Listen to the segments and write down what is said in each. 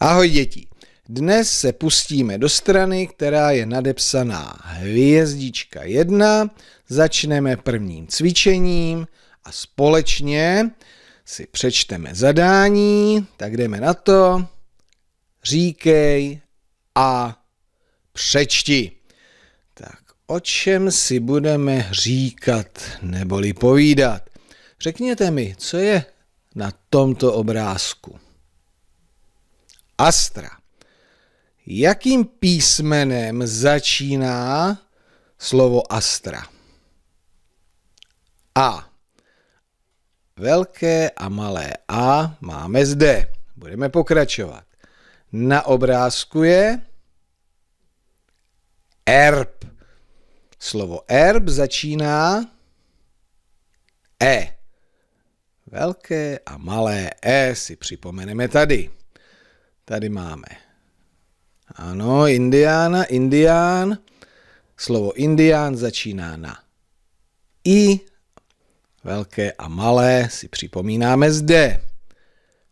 Ahoj děti! Dnes se pustíme do strany, která je nadepsaná hvězdička 1. Začneme prvním cvičením a společně si přečteme zadání, tak jdeme na to. Říkej a přečti. Tak o čem si budeme říkat neboli povídat? Řekněte mi, co je na tomto obrázku. Astra. Jakým písmenem začíná slovo Astra? A. Velké a malé A máme zde. Budeme pokračovat. Na obrázku je erb. Slovo erb začíná E. Velké a malé E si připomeneme tady tady máme. Ano, Indiana, Indián. Slovo Indián začíná na I. Velké a malé si připomínáme zde.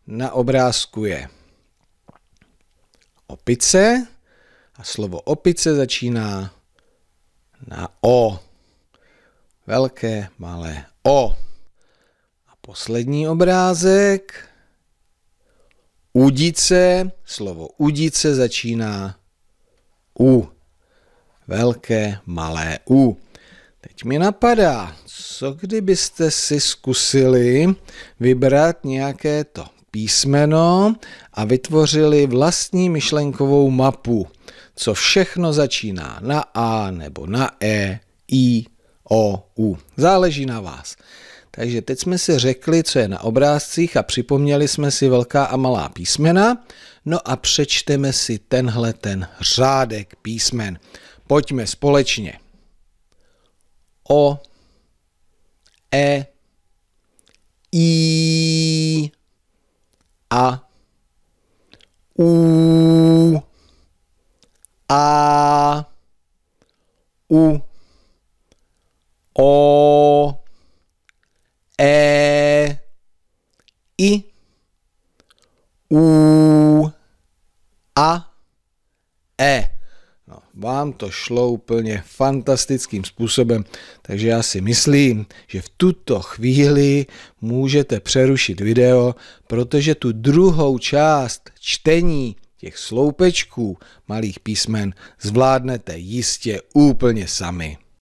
Na obrázku je opice a slovo opice začíná na O. Velké, malé O. A poslední obrázek Udice, slovo udice začíná U. Velké, malé U. Teď mi napadá, co kdybyste si zkusili vybrat nějaké to písmeno a vytvořili vlastní myšlenkovou mapu, co všechno začíná na A nebo na E, I, O, U. Záleží na vás. Takže teď jsme si řekli, co je na obrázcích a připomněli jsme si velká a malá písmena. No a přečteme si tenhle ten řádek písmen. Pojďme společně. O, E, I, A, U, A, U, O, i, u, a, e. No, vám to šlo úplně fantastickým způsobem, takže já si myslím, že v tuto chvíli můžete přerušit video, protože tu druhou část čtení těch sloupečků malých písmen zvládnete jistě úplně sami.